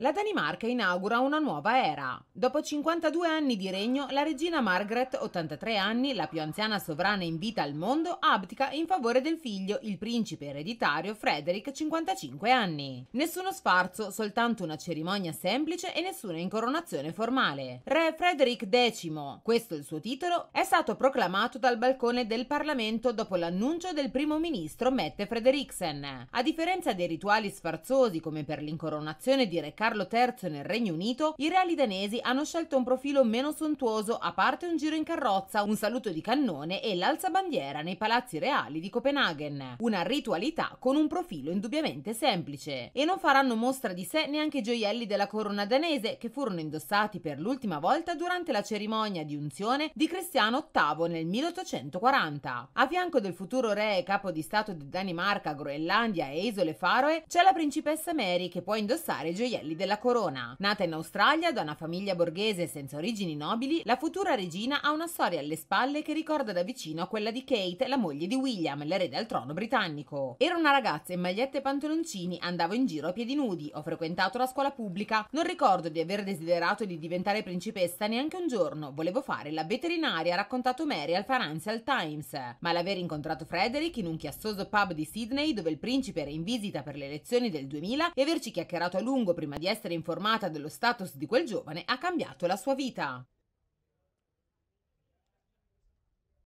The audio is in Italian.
La Danimarca inaugura una nuova era. Dopo 52 anni di regno, la regina Margaret, 83 anni, la più anziana sovrana in vita al mondo, abdica in favore del figlio, il principe ereditario Frederick, 55 anni. Nessuno sfarzo, soltanto una cerimonia semplice e nessuna incoronazione formale. Re Frederick X, questo è il suo titolo, è stato proclamato dal balcone del Parlamento dopo l'annuncio del primo ministro Mette Frederiksen. A differenza dei rituali sfarzosi come per l'incoronazione di Re Recaro Carlo III nel Regno Unito, i reali danesi hanno scelto un profilo meno sontuoso, a parte un giro in carrozza, un saluto di cannone e l'alzabandiera nei palazzi reali di Copenaghen. Una ritualità con un profilo indubbiamente semplice. E non faranno mostra di sé neanche i gioielli della corona danese che furono indossati per l'ultima volta durante la cerimonia di unzione di Cristiano VIII nel 1840. A fianco del futuro re e capo di stato di Danimarca, Groenlandia e Isole Faroe c'è la principessa Mary che può indossare i gioielli della corona. Nata in Australia da una famiglia borghese senza origini nobili, la futura regina ha una storia alle spalle che ricorda da vicino quella di Kate, la moglie di William, l'erede al trono britannico. Era una ragazza in magliette e pantaloncini, andavo in giro a piedi nudi, ho frequentato la scuola pubblica, non ricordo di aver desiderato di diventare principessa neanche un giorno, volevo fare la veterinaria, ha raccontato Mary al Financial Times. Ma l'aver incontrato Frederick in un chiassoso pub di Sydney dove il principe era in visita per le elezioni del 2000 e averci chiacchierato a lungo prima di essere informata dello status di quel giovane ha cambiato la sua vita.